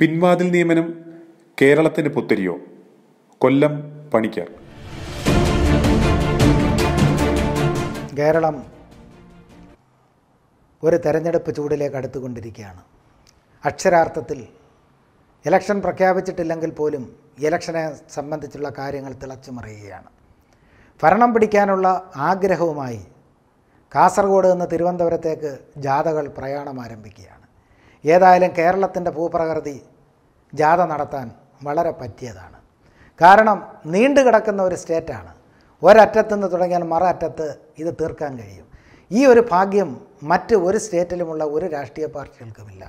പിൻവാതിൽ നിയമനം കേരളത്തിന് പുത്തരിയോ കൊല്ലം പണിക്കർ കേരളം ഒരു തെരഞ്ഞെടുപ്പ് ചൂടിലേക്ക് അടുത്തുകൊണ്ടിരിക്കുകയാണ് അക്ഷരാർത്ഥത്തിൽ ഇലക്ഷൻ പ്രഖ്യാപിച്ചിട്ടില്ലെങ്കിൽ പോലും ഇലക്ഷനെ സംബന്ധിച്ചുള്ള കാര്യങ്ങൾ തിളച്ചു മറിയുകയാണ് ഭരണം പിടിക്കാനുള്ള ആഗ്രഹവുമായി കാസർഗോഡ് നിന്ന് തിരുവനന്തപുരത്തേക്ക് ജാഥകൾ പ്രയാണം ആരംഭിക്കുകയാണ് ഏതായാലും കേരളത്തിൻ്റെ ഭൂപ്രകൃതി ജാഥ നടത്താൻ വളരെ പറ്റിയതാണ് കാരണം നീണ്ടു കിടക്കുന്ന ഒരു സ്റ്റേറ്റാണ് ഒരറ്റത്ത് നിന്ന് തുടങ്ങിയാൽ മറ അറ്റത്ത് ഇത് തീർക്കാൻ കഴിയും ഈ ഒരു ഭാഗ്യം മറ്റ് ഒരു സ്റ്റേറ്റിലുമുള്ള ഒരു രാഷ്ട്രീയ പാർട്ടികൾക്കുമില്ല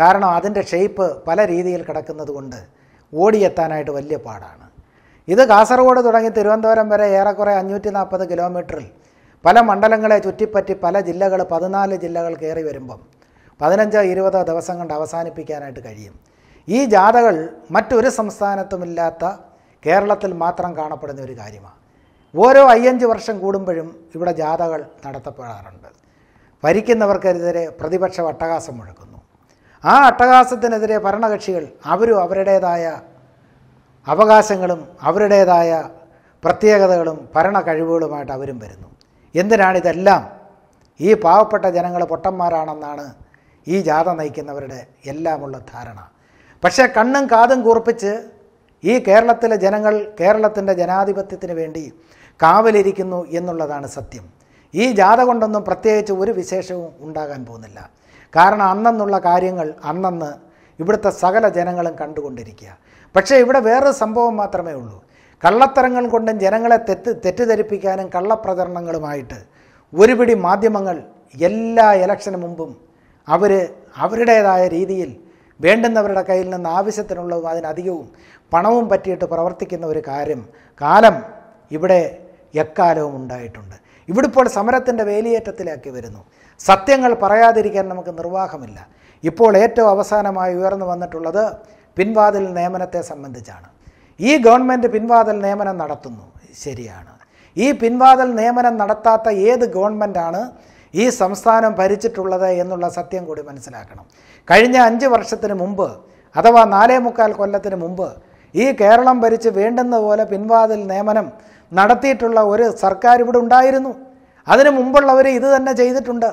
കാരണം അതിൻ്റെ ഷെയ്പ്പ് പല രീതിയിൽ കിടക്കുന്നത് കൊണ്ട് ഓടിയെത്താനായിട്ട് വലിയ പാടാണ് ഇത് കാസർഗോഡ് തുടങ്ങി തിരുവനന്തപുരം വരെ ഏറെക്കുറെ അഞ്ഞൂറ്റി നാൽപ്പത് കിലോമീറ്ററിൽ പല മണ്ഡലങ്ങളെ ചുറ്റിപ്പറ്റി പല ജില്ലകൾ പതിനാല് ജില്ലകൾ കയറി വരുമ്പം പതിനഞ്ചോ ഇരുപതോ ദിവസം കൊണ്ട് അവസാനിപ്പിക്കാനായിട്ട് കഴിയും ഈ ജാഥകൾ മറ്റൊരു സംസ്ഥാനത്തുമില്ലാത്ത കേരളത്തിൽ മാത്രം കാണപ്പെടുന്ന ഒരു കാര്യമാണ് ഓരോ അയ്യഞ്ച് വർഷം കൂടുമ്പോഴും ഇവിടെ ജാഥകൾ നടത്തപ്പെടാറുണ്ട് ഭരിക്കുന്നവർക്കെതിരെ പ്രതിപക്ഷം അട്ടഹാസം മുഴക്കുന്നു ആ അട്ടഹാസത്തിനെതിരെ ഭരണകക്ഷികൾ അവരും അവരുടേതായ അവകാശങ്ങളും അവരുടേതായ പ്രത്യേകതകളും ഭരണ കഴിവുകളുമായിട്ട് അവരും വരുന്നു എന്തിനാണിതെല്ലാം ഈ പാവപ്പെട്ട ജനങ്ങൾ പൊട്ടന്മാരാണെന്നാണ് ഈ ജാഥ നയിക്കുന്നവരുടെ എല്ലാമുള്ള ധാരണ പക്ഷേ കണ്ണും കാതും കൂർപ്പിച്ച് ഈ കേരളത്തിലെ ജനങ്ങൾ കേരളത്തിൻ്റെ ജനാധിപത്യത്തിന് വേണ്ടി കാവലിരിക്കുന്നു എന്നുള്ളതാണ് സത്യം ഈ ജാഥ കൊണ്ടൊന്നും പ്രത്യേകിച്ച് ഒരു വിശേഷവും ഉണ്ടാകാൻ പോകുന്നില്ല കാരണം അന്നെന്നുള്ള കാര്യങ്ങൾ അന്നന്ന് ഇവിടുത്തെ സകല ജനങ്ങളും കണ്ടുകൊണ്ടിരിക്കുക പക്ഷേ ഇവിടെ വേറൊരു സംഭവം മാത്രമേ ഉള്ളൂ കള്ളത്തരങ്ങൾ കൊണ്ടും ജനങ്ങളെ തെറ്റ് തെറ്റിദ്ധരിപ്പിക്കാനും കള്ളപ്രചരണങ്ങളുമായിട്ട് ഒരുപിടി മാധ്യമങ്ങൾ എല്ലാ ഇലക്ഷന് മുമ്പും അവർ അവരുടേതായ രീതിയിൽ വേണ്ടുന്നവരുടെ കയ്യിൽ നിന്ന് ആവശ്യത്തിനുള്ളതും അതിനധികവും പണവും പറ്റിയിട്ട് പ്രവർത്തിക്കുന്ന ഒരു കാര്യം കാലം ഇവിടെ എക്കാലവും ഉണ്ടായിട്ടുണ്ട് ഇവിടെ ഇപ്പോൾ സമരത്തിൻ്റെ വേലിയേറ്റത്തിലേക്ക് വരുന്നു സത്യങ്ങൾ പറയാതിരിക്കാൻ നമുക്ക് നിർവാഹമില്ല ഇപ്പോൾ ഏറ്റവും അവസാനമായി ഉയർന്നു വന്നിട്ടുള്ളത് പിൻവാതിൽ നിയമനത്തെ സംബന്ധിച്ചാണ് ഈ ഗവൺമെൻറ് പിൻവാതിൽ നിയമനം നടത്തുന്നു ശരിയാണ് ഈ പിൻവാതിൽ നിയമനം നടത്താത്ത ഏത് ഗവൺമെൻറ്റാണ് ഈ സംസ്ഥാനം ഭരിച്ചിട്ടുള്ളത് എന്നുള്ള സത്യം കൂടി മനസ്സിലാക്കണം കഴിഞ്ഞ അഞ്ച് വർഷത്തിന് മുമ്പ് അഥവാ നാലേ മുക്കാൽ കൊല്ലത്തിന് മുമ്പ് ഈ കേരളം ഭരിച്ച് വേണ്ടുന്ന പോലെ പിൻവാതിൽ നിയമനം നടത്തിയിട്ടുള്ള ഒരു സർക്കാർ ഇവിടെ ഉണ്ടായിരുന്നു അതിനു മുമ്പുള്ളവർ ഇത് തന്നെ ചെയ്തിട്ടുണ്ട്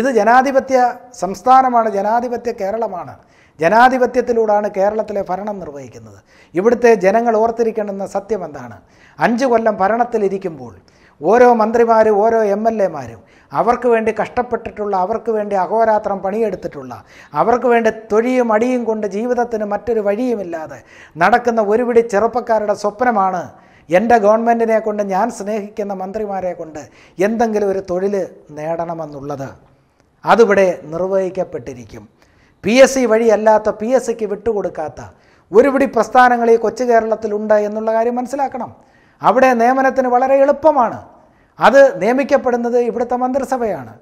ഇത് ജനാധിപത്യ സംസ്ഥാനമാണ് ജനാധിപത്യ കേരളമാണ് ജനാധിപത്യത്തിലൂടെയാണ് കേരളത്തിലെ ഭരണം നിർവഹിക്കുന്നത് ഇവിടുത്തെ ജനങ്ങൾ ഓർത്തിരിക്കണമെന്ന സത്യം എന്താണ് അഞ്ച് കൊല്ലം ഭരണത്തിലിരിക്കുമ്പോൾ ഓരോ മന്ത്രിമാരും ഓരോ എം എൽ എമാരും അവർക്ക് വേണ്ടി കഷ്ടപ്പെട്ടിട്ടുള്ള അവർക്ക് വേണ്ടി അഹോരാത്രം പണിയെടുത്തിട്ടുള്ള അവർക്ക് വേണ്ടി തൊഴിയും അടിയും കൊണ്ട് ജീവിതത്തിന് മറ്റൊരു വഴിയുമില്ലാതെ നടക്കുന്ന ഒരുപിടി ചെറുപ്പക്കാരുടെ സ്വപ്നമാണ് എൻ്റെ ഗവൺമെൻറ്റിനെ കൊണ്ട് ഞാൻ സ്നേഹിക്കുന്ന മന്ത്രിമാരെ കൊണ്ട് എന്തെങ്കിലും ഒരു തൊഴിൽ നേടണമെന്നുള്ളത് അതിവിടെ നിർവഹിക്കപ്പെട്ടിരിക്കും പി എസ് സി വഴിയല്ലാത്ത പി എസ് സിക്ക് വിട്ടുകൊടുക്കാത്ത ഒരുപിടി പ്രസ്ഥാനങ്ങൾ ഈ കൊച്ചു കേരളത്തിലുണ്ട് എന്നുള്ള കാര്യം മനസ്സിലാക്കണം അവിടെ നിയമനത്തിന് വളരെ എളുപ്പമാണ് അത് നിയമിക്കപ്പെടുന്നത് ഇവിടുത്തെ മന്ത്രിസഭയാണ്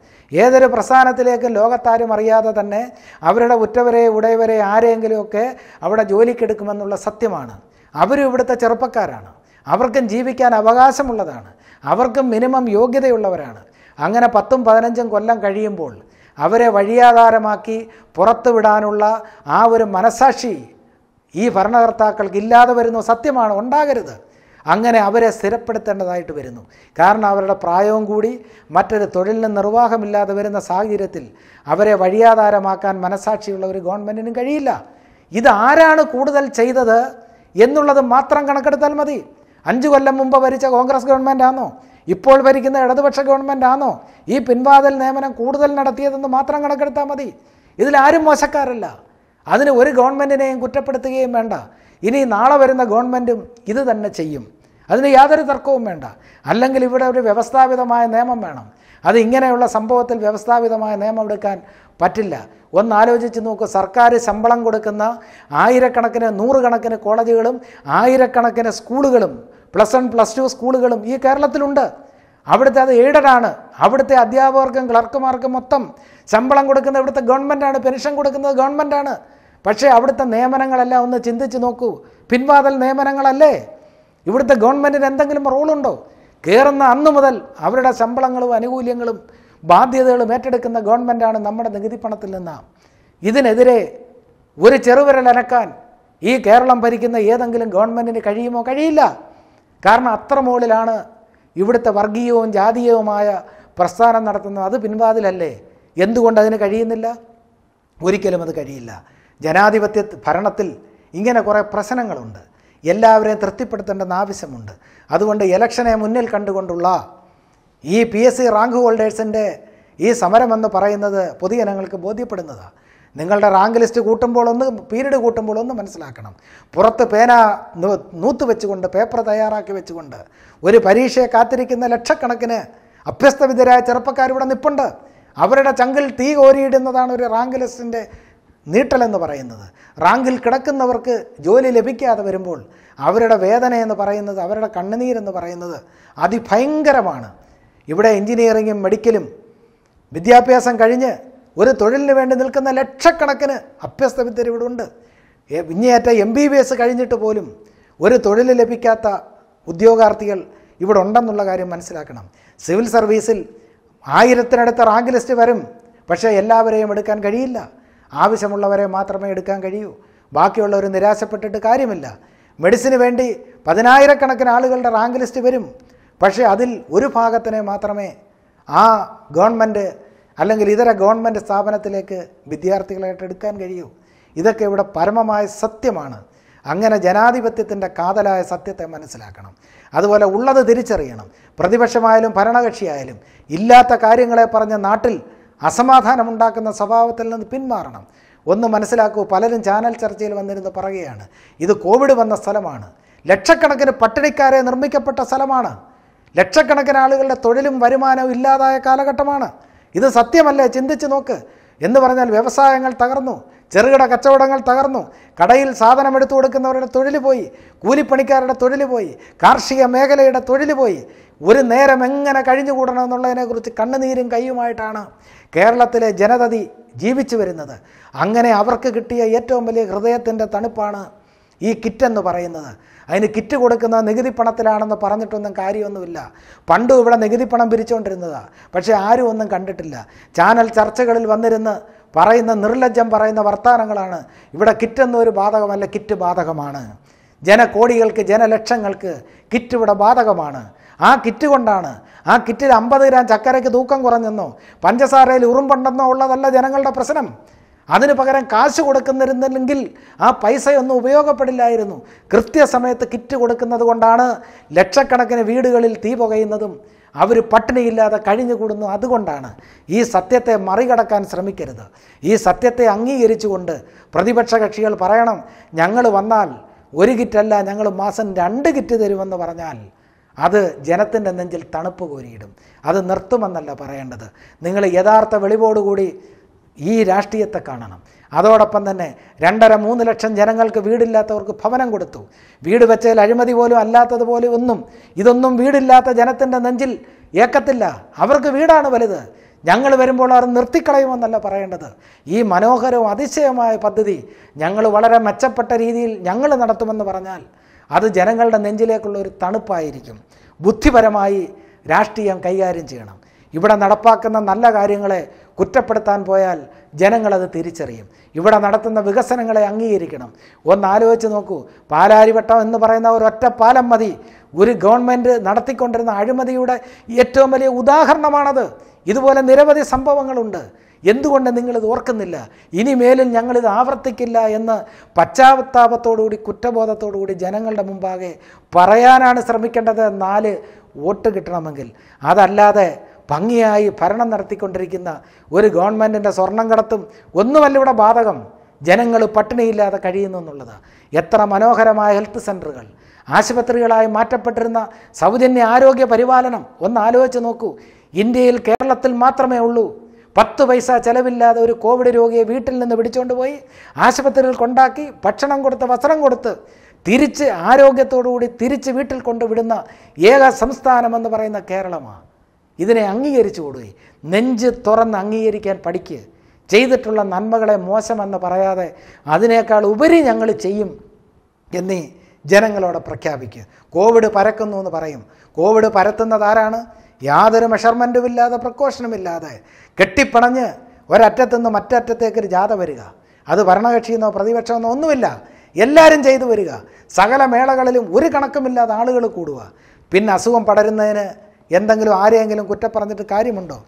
ഏതൊരു പ്രസ്ഥാനത്തിലേക്കും ലോകത്താരും അറിയാതെ തന്നെ അവരുടെ ഉറ്റവരെ ഉടയവരെ ആരെയെങ്കിലുമൊക്കെ അവിടെ ജോലിക്കെടുക്കുമെന്നുള്ള സത്യമാണ് അവരും ഇവിടുത്തെ ചെറുപ്പക്കാരാണ് അവർക്കും ജീവിക്കാൻ അവകാശമുള്ളതാണ് അവർക്കും മിനിമം യോഗ്യതയുള്ളവരാണ് അങ്ങനെ പത്തും പതിനഞ്ചും കൊല്ലം കഴിയുമ്പോൾ അവരെ വഴിയാധാരമാക്കി പുറത്തുവിടാനുള്ള ആ ഒരു മനസാക്ഷി ഈ ഭരണകർത്താക്കൾക്ക് ഇല്ലാതെ വരുന്ന സത്യമാണ് ഉണ്ടാകരുത് അങ്ങനെ അവരെ സ്ഥിരപ്പെടുത്തേണ്ടതായിട്ട് വരുന്നു കാരണം അവരുടെ പ്രായവും കൂടി മറ്റൊരു തൊഴിലിന് നിർവാഹമില്ലാതെ വരുന്ന സാഹചര്യത്തിൽ അവരെ വഴിയാധാരമാക്കാൻ മനസാക്ഷിയുള്ള ഒരു ഗവൺമെൻറ്റിനും കഴിയില്ല ഇത് ആരാണ് കൂടുതൽ ചെയ്തത് എന്നുള്ളത് മാത്രം കണക്കെടുത്താൽ മതി അഞ്ചു കൊല്ലം മുമ്പ് ഭരിച്ച കോൺഗ്രസ് ഗവൺമെൻറ് ആണോ ഇപ്പോൾ ഭരിക്കുന്ന ഇടതുപക്ഷ ഗവൺമെൻറ് ആണോ ഈ പിൻവാതിൽ നിയമനം കൂടുതൽ നടത്തിയതെന്ന് മാത്രം കണക്കെടുത്താൽ മതി ഇതിലാരും മോശക്കാരല്ല അതിന് ഒരു ഗവൺമെൻറ്റിനെയും കുറ്റപ്പെടുത്തുകയും വേണ്ട ഇനി നാളെ വരുന്ന ഗവൺമെൻറ്റും ഇത് തന്നെ ചെയ്യും അതിന് യാതൊരു തർക്കവും വേണ്ട അല്ലെങ്കിൽ ഇവിടെ ഒരു വ്യവസ്ഥാപിതമായ നിയമം വേണം അത് ഇങ്ങനെയുള്ള സംഭവത്തിൽ വ്യവസ്ഥാപിതമായ നിയമം എടുക്കാൻ പറ്റില്ല ഒന്നാലോചിച്ച് നോക്കുക സർക്കാർ ശമ്പളം കൊടുക്കുന്ന ആയിരക്കണക്കിന് നൂറുകണക്കിന് കോളേജുകളും ആയിരക്കണക്കിന് സ്കൂളുകളും പ്ലസ് വൺ പ്ലസ് ടു സ്കൂളുകളും ഈ കേരളത്തിലുണ്ട് അവിടുത്തെ അത് എയ്ഡഡാണ് അവിടുത്തെ അധ്യാപകർക്കും ക്ലർക്കുമാർക്കും മൊത്തം ശമ്പളം കൊടുക്കുന്ന ഇവിടുത്തെ ഗവൺമെൻറ്റാണ് പെൻഷൻ കൊടുക്കുന്നത് ഗവൺമെൻറ്റാണ് പക്ഷേ അവിടുത്തെ നിയമനങ്ങളെല്ലാം ഒന്ന് ചിന്തിച്ച് നോക്കൂ പിൻവാതൽ നിയമനങ്ങളല്ലേ ഇവിടുത്തെ ഗവൺമെൻറ്റിന് എന്തെങ്കിലും റോളുണ്ടോ കയറുന്ന അന്നു മുതൽ അവരുടെ ശമ്പളങ്ങളും ആനുകൂല്യങ്ങളും ബാധ്യതകളും ഏറ്റെടുക്കുന്ന ഗവൺമെൻറ്റാണ് നമ്മുടെ നികുതി പണത്തിൽ നിന്ന് ഇതിനെതിരെ ഒരു ചെറുവിരൽ അനക്കാൻ ഈ കേരളം ഭരിക്കുന്ന ഏതെങ്കിലും ഗവൺമെൻറ്റിന് കഴിയുമോ കഴിയില്ല കാരണം അത്ര മുകളിലാണ് ഇവിടുത്തെ വർഗീയവും ജാതീയവുമായ പ്രസ്ഥാനം നടത്തുന്നത് അത് പിൻവാതിലല്ലേ എന്തുകൊണ്ട് അതിന് കഴിയുന്നില്ല ഒരിക്കലും അത് കഴിയില്ല ജനാധിപത്യ ഭരണത്തിൽ ഇങ്ങനെ കുറേ പ്രശ്നങ്ങളുണ്ട് എല്ലാവരെയും തൃപ്തിപ്പെടുത്തേണ്ടെന്ന് ആവശ്യമുണ്ട് അതുകൊണ്ട് ഇലക്ഷനെ മുന്നിൽ കണ്ടുകൊണ്ടുള്ള ഈ പി എസ് സി റാങ്ക് ഹോൾഡേഴ്സിൻ്റെ ഈ സമരമെന്ന് പറയുന്നത് പൊതുജനങ്ങൾക്ക് ബോധ്യപ്പെടുന്നതാണ് നിങ്ങളുടെ റാങ്ക് ലിസ്റ്റ് കൂട്ടുമ്പോൾ ഒന്ന് പീരീഡ് കൂട്ടുമ്പോൾ ഒന്ന് മനസ്സിലാക്കണം പുറത്ത് പേന നൂത്ത് വെച്ചുകൊണ്ട് പേപ്പർ തയ്യാറാക്കി വെച്ചുകൊണ്ട് ഒരു പരീക്ഷയെ കാത്തിരിക്കുന്ന ലക്ഷക്കണക്കിന് അഭ്യസ്തവിദ്യരായ ചെറുപ്പക്കാരിവിടെ നിപ്പുണ്ട് അവരുടെ ചങ്കിൽ തീ കോരിയിടുന്നതാണ് ഒരു റാങ്ക് ലിസ്റ്റിൻ്റെ നീട്ടലെന്ന് പറയുന്നത് റാങ്കിൽ കിടക്കുന്നവർക്ക് ജോലി ലഭിക്കാതെ വരുമ്പോൾ അവരുടെ വേദന എന്ന് പറയുന്നത് അവരുടെ കണ്ണുനീരെന്ന് പറയുന്നത് അതിഭയങ്കരമാണ് ഇവിടെ എൻജിനീയറിങ്ങും മെഡിക്കലും വിദ്യാഭ്യാസം കഴിഞ്ഞ് ഒരു തൊഴിലിന് വേണ്ടി നിൽക്കുന്ന ലക്ഷക്കണക്കിന് അഭ്യസ്ത വിദ്യർ ഇവിടെ ഉണ്ട് ഇങ്ങേയറ്റ എം ബി ബി എസ് കഴിഞ്ഞിട്ട് പോലും ഒരു തൊഴിൽ ലഭിക്കാത്ത ഉദ്യോഗാർത്ഥികൾ ഇവിടെ ഉണ്ടെന്നുള്ള കാര്യം മനസ്സിലാക്കണം സിവിൽ സർവീസിൽ ആയിരത്തിനടുത്ത റാങ്ക് ലിസ്റ്റ് വരും പക്ഷേ എല്ലാവരെയും എടുക്കാൻ കഴിയില്ല ആവശ്യമുള്ളവരെ മാത്രമേ എടുക്കാൻ കഴിയൂ ബാക്കിയുള്ളവർ നിരാശപ്പെട്ടിട്ട് കാര്യമില്ല മെഡിസിന് വേണ്ടി പതിനായിരക്കണക്കിന് ആളുകളുടെ റാങ്ക് ലിസ്റ്റ് വരും പക്ഷേ അതിൽ ഒരു ഭാഗത്തിനെ മാത്രമേ ആ ഗവൺമെൻറ് അല്ലെങ്കിൽ ഇതര ഗവൺമെൻറ് സ്ഥാപനത്തിലേക്ക് വിദ്യാർത്ഥികളായിട്ട് എടുക്കാൻ കഴിയൂ ഇതൊക്കെ ഇവിടെ പരമമായ സത്യമാണ് അങ്ങനെ ജനാധിപത്യത്തിൻ്റെ കാതലായ സത്യത്തെ മനസ്സിലാക്കണം അതുപോലെ ഉള്ളത് തിരിച്ചറിയണം പ്രതിപക്ഷമായാലും ഭരണകക്ഷിയായാലും ഇല്ലാത്ത കാര്യങ്ങളെ പറഞ്ഞ നാട്ടിൽ അസമാധാനമുണ്ടാക്കുന്ന സ്വഭാവത്തിൽ നിന്ന് പിന്മാറണം ഒന്ന് മനസ്സിലാക്കൂ പലരും ചാനൽ ചർച്ചയിൽ വന്നിരുന്ന് പറയുകയാണ് ഇത് കോവിഡ് വന്ന സ്ഥലമാണ് ലക്ഷക്കണക്കിന് പട്ടിണിക്കാരെ നിർമ്മിക്കപ്പെട്ട സ്ഥലമാണ് ലക്ഷക്കണക്കിന് ആളുകളുടെ തൊഴിലും വരുമാനവും ഇല്ലാതായ കാലഘട്ടമാണ് ഇത് സത്യമല്ലേ ചിന്തിച്ച് നോക്ക് എന്ന് പറഞ്ഞാൽ വ്യവസായങ്ങൾ തകർന്നു ചെറുകിട കച്ചവടങ്ങൾ തകർന്നു കടയിൽ സാധനം എടുത്തു കൊടുക്കുന്നവരുടെ തൊഴിൽ പോയി കൂലിപ്പണിക്കാരുടെ തൊഴിൽ പോയി കാർഷിക മേഖലയുടെ തൊഴിൽ പോയി ഒരു നേരം എങ്ങനെ കഴിഞ്ഞുകൂടണമെന്നുള്ളതിനെക്കുറിച്ച് കണ്ണുനീരും കൈയുമായിട്ടാണ് കേരളത്തിലെ ജനതതി ജീവിച്ചു വരുന്നത് അങ്ങനെ അവർക്ക് കിട്ടിയ ഏറ്റവും വലിയ ഹൃദയത്തിൻ്റെ തണുപ്പാണ് ഈ കിറ്റെന്ന് പറയുന്നത് അതിന് കിറ്റ് കൊടുക്കുന്ന നികുതി പണത്തിലാണെന്ന് പറഞ്ഞിട്ടൊന്നും കാര്യമൊന്നുമില്ല പണ്ടും ഇവിടെ നികുതി പണം പിരിച്ചുകൊണ്ടിരുന്നതാണ് പക്ഷേ ആരും ഒന്നും കണ്ടിട്ടില്ല ചാനൽ ചർച്ചകളിൽ വന്നിരുന്ന് പറയുന്ന നിർലജ്ജം പറയുന്ന വർത്തമാനങ്ങളാണ് ഇവിടെ കിറ്റെന്നൊരു ബാധകമല്ല കിറ്റ് ബാധകമാണ് ജനകോടികൾക്ക് ജനലക്ഷങ്ങൾക്ക് കിറ്റ് ഇവിടെ ബാധകമാണ് ആ കിറ്റ് കൊണ്ടാണ് ആ കിറ്റിൽ അമ്പത് ഗ്രാം ചക്കരയ്ക്ക് തൂക്കം കുറഞ്ഞെന്നോ പഞ്ചസാരയിൽ ഉറുമ്പുണ്ടെന്നോ ഉള്ളതല്ല ജനങ്ങളുടെ പ്രശ്നം അതിന് പകരം കാശ് കൊടുക്കുന്നിരുന്നില്ലെങ്കിൽ ആ പൈസയൊന്നും ഉപയോഗപ്പെടില്ലായിരുന്നു കൃത്യസമയത്ത് കിറ്റ് കൊടുക്കുന്നത് കൊണ്ടാണ് ലക്ഷക്കണക്കിന് വീടുകളിൽ തീ പുകയുന്നതും അവർ പട്ടിണിയില്ലാതെ കഴിഞ്ഞുകൂടുന്നു അതുകൊണ്ടാണ് ഈ സത്യത്തെ മറികടക്കാൻ ശ്രമിക്കരുത് ഈ സത്യത്തെ അംഗീകരിച്ചുകൊണ്ട് പ്രതിപക്ഷ കക്ഷികൾ പറയണം ഞങ്ങൾ വന്നാൽ ഒരു കിറ്റല്ല ഞങ്ങൾ മാസം രണ്ട് കിറ്റ് തരുമെന്ന് പറഞ്ഞാൽ അത് ജനത്തിൻ്റെ നെഞ്ചിൽ തണുപ്പ് കോരിയിടും അത് നിർത്തുമെന്നല്ല പറയേണ്ടത് നിങ്ങൾ യഥാർത്ഥ വെളിവോടുകൂടി ഈ രാഷ്ട്രീയത്തെ കാണണം അതോടൊപ്പം തന്നെ രണ്ടര മൂന്ന് ലക്ഷം ജനങ്ങൾക്ക് വീടില്ലാത്തവർക്ക് ഭവനം കൊടുത്തു വീട് വെച്ചതിൽ അഴിമതി പോലും അല്ലാത്തതുപോലെ ഒന്നും ഇതൊന്നും വീടില്ലാത്ത ജനത്തിൻ്റെ നെഞ്ചിൽ ഏക്കത്തില്ല അവർക്ക് വീടാണ് വലുത് ഞങ്ങൾ വരുമ്പോൾ അത് നിർത്തിക്കളയുമെന്നല്ല പറയേണ്ടത് ഈ മനോഹരവും അതിശയമായ പദ്ധതി ഞങ്ങൾ വളരെ മെച്ചപ്പെട്ട രീതിയിൽ ഞങ്ങൾ നടത്തുമെന്ന് പറഞ്ഞാൽ അത് ജനങ്ങളുടെ നെഞ്ചിലേക്കുള്ള ഒരു തണുപ്പായിരിക്കും ബുദ്ധിപരമായി രാഷ്ട്രീയം കൈകാര്യം ചെയ്യണം ഇവിടെ നടപ്പാക്കുന്ന നല്ല കാര്യങ്ങളെ കുറ്റപ്പെടുത്താൻ പോയാൽ ജനങ്ങളത് തിരിച്ചറിയും ഇവിടെ നടത്തുന്ന വികസനങ്ങളെ അംഗീകരിക്കണം ഒന്ന് ആലോചിച്ച് നോക്കൂ പാലാരിവട്ടം എന്ന് പറയുന്ന ഒരു ഒറ്റ പാലം മതി ഒരു ഗവൺമെൻറ് നടത്തിക്കൊണ്ടിരുന്ന അഴിമതിയുടെ ഏറ്റവും വലിയ ഉദാഹരണമാണത് ഇതുപോലെ നിരവധി സംഭവങ്ങളുണ്ട് എന്തുകൊണ്ട് നിങ്ങളിത് ഓർക്കുന്നില്ല ഇനിമേലിൽ ഞങ്ങളിത് ആവർത്തിക്കില്ല എന്ന് പശ്ചാത്താപത്തോടുകൂടി കുറ്റബോധത്തോടുകൂടി ജനങ്ങളുടെ മുമ്പാകെ പറയാനാണ് ശ്രമിക്കേണ്ടത് നാല് വോട്ട് കിട്ടണമെങ്കിൽ അതല്ലാതെ ഭംഗിയായി ഭരണം നടത്തിക്കൊണ്ടിരിക്കുന്ന ഒരു ഗവൺമെൻറ്റിൻ്റെ സ്വർണം കടത്തും ഒന്നുമല്ല ഇവിടെ ബാധകം ജനങ്ങൾ പട്ടിണിയില്ലാതെ കഴിയുന്നു എന്നുള്ളത് എത്ര മനോഹരമായ ഹെൽത്ത് സെൻറ്ററുകൾ ആശുപത്രികളായി മാറ്റപ്പെട്ടിരുന്ന സൗജന്യ ആരോഗ്യ പരിപാലനം ഒന്ന് ആലോചിച്ച് നോക്കൂ ഇന്ത്യയിൽ കേരളത്തിൽ മാത്രമേ ഉള്ളൂ പത്ത് പൈസ ചിലവില്ലാതെ ഒരു കോവിഡ് രോഗിയെ വീട്ടിൽ നിന്ന് പിടിച്ചുകൊണ്ട് പോയി ആശുപത്രിയിൽ കൊണ്ടാക്കി ഭക്ഷണം കൊടുത്ത് വസ്ത്രം കൊടുത്ത് തിരിച്ച് ആരോഗ്യത്തോടുകൂടി തിരിച്ച് വീട്ടിൽ കൊണ്ടുവിടുന്ന ഏക സംസ്ഥാനമെന്ന് പറയുന്ന കേരളമാണ് ഇതിനെ അംഗീകരിച്ചു കൊടുക്കുക നെഞ്ച് തുറന്ന് അംഗീകരിക്കാൻ പഠിക്കുക ചെയ്തിട്ടുള്ള നന്മകളെ മോശമെന്ന് പറയാതെ അതിനേക്കാൾ ഉപരി ഞങ്ങൾ ചെയ്യും എന്നീ ജനങ്ങളോട് പ്രഖ്യാപിക്കുക കോവിഡ് പരക്കുന്നു എന്ന് പറയും കോവിഡ് പരത്തുന്നത് ആരാണ് യാതൊരു മെഷർമെൻറ്റും ഇല്ലാതെ പ്രക്കോഷനുമില്ലാതെ കെട്ടിപ്പണഞ്ഞ് ഒരറ്റത്തു നിന്ന് മറ്ററ്റത്തേക്ക് ഒരു വരിക അത് ഭരണകക്ഷിയെന്നോ പ്രതിപക്ഷമെന്നോ ഒന്നുമില്ല എല്ലാവരും ചെയ്തു വരിക സകല മേളകളിലും ഒരു കണക്കുമില്ലാതെ ആളുകൾ കൂടുക പിന്നെ അസുഖം പടരുന്നതിന് എന്തെങ്കിലും ആരെയെങ്കിലും കുറ്റം പറഞ്ഞിട്ട് കാര്യമുണ്ടോ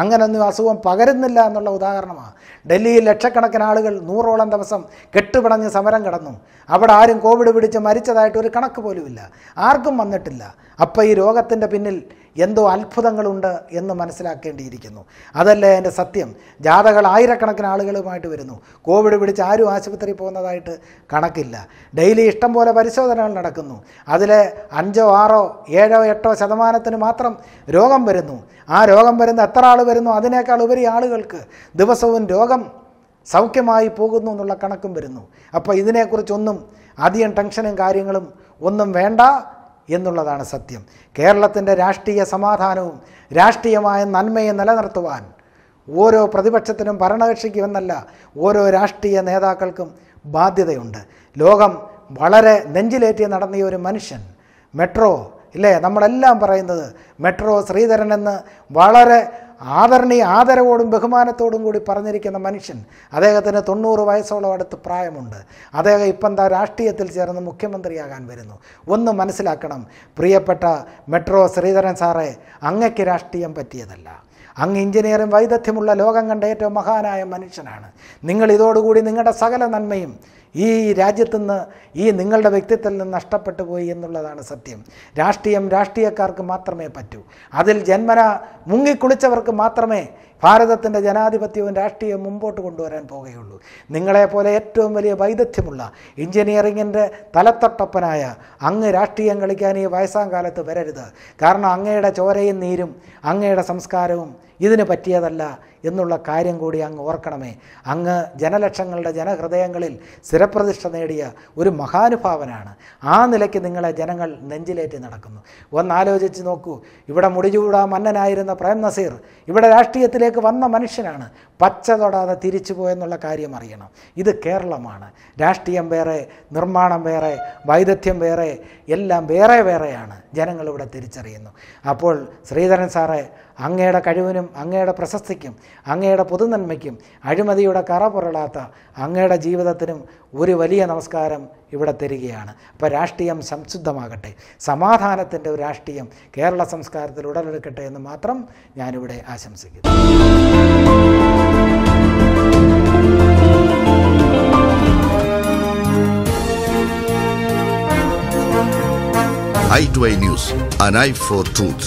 അങ്ങനൊന്നും അസുഖം പകരുന്നില്ല എന്നുള്ള ഉദാഹരണമാണ് ഡൽഹിയിൽ ലക്ഷക്കണക്കിന് ആളുകൾ നൂറോളം ദിവസം കെട്ടുപിടഞ്ഞ് സമരം കടന്നു അവിടെ ആരും കോവിഡ് പിടിച്ച് മരിച്ചതായിട്ട് ഒരു കണക്ക് പോലുമില്ല ആർക്കും വന്നിട്ടില്ല അപ്പോൾ ഈ രോഗത്തിൻ്റെ പിന്നിൽ എന്തോ അത്ഭുതങ്ങളുണ്ട് എന്ന് മനസ്സിലാക്കേണ്ടിയിരിക്കുന്നു അതല്ലേ എൻ്റെ സത്യം ജാഥകൾ ആയിരക്കണക്കിന് ആളുകളുമായിട്ട് വരുന്നു കോവിഡ് പിടിച്ച് ആരും ആശുപത്രിയിൽ പോകുന്നതായിട്ട് കണക്കില്ല ഡെയിലി ഇഷ്ടം പോലെ പരിശോധനകൾ നടക്കുന്നു അതിൽ അഞ്ചോ ആറോ ഏഴോ എട്ടോ ശതമാനത്തിന് മാത്രം രോഗം വരുന്നു ആ രോഗം വരുന്ന എത്ര ആൾ വരുന്നു അതിനേക്കാൾ ഉപരി ആളുകൾക്ക് ദിവസവും രോഗം സൗഖ്യമായി പോകുന്നു എന്നുള്ള കണക്കും വരുന്നു അപ്പോൾ ഇതിനെക്കുറിച്ചൊന്നും അധികം ടെൻഷനും കാര്യങ്ങളും ഒന്നും വേണ്ട എന്നുള്ളതാണ് സത്യം കേരളത്തിൻ്റെ രാഷ്ട്രീയ സമാധാനവും രാഷ്ട്രീയമായ നന്മയെ നിലനിർത്തുവാൻ ഓരോ പ്രതിപക്ഷത്തിനും എന്നല്ല ഓരോ രാഷ്ട്രീയ നേതാക്കൾക്കും ബാധ്യതയുണ്ട് ലോകം വളരെ നെഞ്ചിലേറ്റി നടന്ന ഒരു മനുഷ്യൻ മെട്രോ ഇല്ലേ നമ്മളെല്ലാം പറയുന്നത് മെട്രോ ശ്രീധരൻ എന്ന് വളരെ ആദരണീ ആദരവോടും ബഹുമാനത്തോടും കൂടി പറഞ്ഞിരിക്കുന്ന മനുഷ്യൻ അദ്ദേഹത്തിന് തൊണ്ണൂറ് വയസ്സോളം അടുത്ത് പ്രായമുണ്ട് അദ്ദേഹം ഇപ്പം എന്താ രാഷ്ട്രീയത്തിൽ ചേർന്ന് മുഖ്യമന്ത്രിയാകാൻ വരുന്നു ഒന്ന് മനസ്സിലാക്കണം പ്രിയപ്പെട്ട മെട്രോ ശ്രീധരൻ സാറേ അങ്ങയ്ക്ക് രാഷ്ട്രീയം പറ്റിയതല്ല അങ്ങ് എഞ്ചിനീയറിംഗ് വൈദഗ്ധ്യമുള്ള ലോകം കണ്ട ഏറ്റവും മഹാനായ മനുഷ്യനാണ് നിങ്ങൾ ഇതോടുകൂടി നിങ്ങളുടെ സകല നന്മയും ഈ നിന്ന് ഈ നിങ്ങളുടെ വ്യക്തിത്വത്തിൽ നിന്ന് നഷ്ടപ്പെട്ടു പോയി എന്നുള്ളതാണ് സത്യം രാഷ്ട്രീയം രാഷ്ട്രീയക്കാർക്ക് മാത്രമേ പറ്റൂ അതിൽ ജന്മന മുങ്ങിക്കുളിച്ചവർക്ക് മാത്രമേ ഭാരതത്തിൻ്റെ ജനാധിപത്യവും രാഷ്ട്രീയവും മുമ്പോട്ട് കൊണ്ടുവരാൻ പോകുകയുള്ളൂ നിങ്ങളെപ്പോലെ ഏറ്റവും വലിയ വൈദഗ്ധ്യമുള്ള എഞ്ചിനീയറിങ്ങിൻ്റെ തലത്തൊട്ടപ്പനായ അങ്ങ് രാഷ്ട്രീയം കളിക്കാൻ ഈ വയസ്സാം കാലത്ത് വരരുത് കാരണം അങ്ങയുടെ ചോരയും നീരും അങ്ങയുടെ സംസ്കാരവും ഇതിന് പറ്റിയതല്ല എന്നുള്ള കാര്യം കൂടി അങ്ങ് ഓർക്കണമേ അങ്ങ് ജനലക്ഷങ്ങളുടെ ജനഹൃദയങ്ങളിൽ സ്ഥിരപ്രതിഷ്ഠ നേടിയ ഒരു മഹാനുഭാവനാണ് ആ നിലയ്ക്ക് നിങ്ങളെ ജനങ്ങൾ നെഞ്ചിലേറ്റി നടക്കുന്നു ഒന്നാലോചിച്ച് നോക്കൂ ഇവിടെ മുടിചൂടാ മന്നനായിരുന്ന പ്രേം നസീർ ഇവിടെ രാഷ്ട്രീയത്തിലേക്ക് വന്ന മനുഷ്യനാണ് പച്ച തൊടാതെ തിരിച്ചു പോയെന്നുള്ള കാര്യം അറിയണം ഇത് കേരളമാണ് രാഷ്ട്രീയം വേറെ നിർമ്മാണം വേറെ വൈദഗ്ധ്യം വേറെ എല്ലാം വേറെ വേറെയാണ് ജനങ്ങൾ ഇവിടെ തിരിച്ചറിയുന്നു അപ്പോൾ ശ്രീധരൻ സാറേ അങ്ങയുടെ കഴിവിനും അങ്ങയുടെ പ്രശസ്തിക്കും അങ്ങയുടെ പൊതുനന്മയ്ക്കും അഴിമതിയുടെ കറ പുരളാത്ത അങ്ങയുടെ ജീവിതത്തിനും ഒരു വലിയ നമസ്കാരം ഇവിടെ തരികയാണ് അപ്പോൾ രാഷ്ട്രീയം സംശുദ്ധമാകട്ടെ സമാധാനത്തിൻ്റെ ഒരു രാഷ്ട്രീയം കേരള സംസ്കാരത്തിൽ ഉടലെടുക്കട്ടെ എന്ന് മാത്രം ഞാനിവിടെ ആശംസിക്കുന്നു to News, an eye for truth.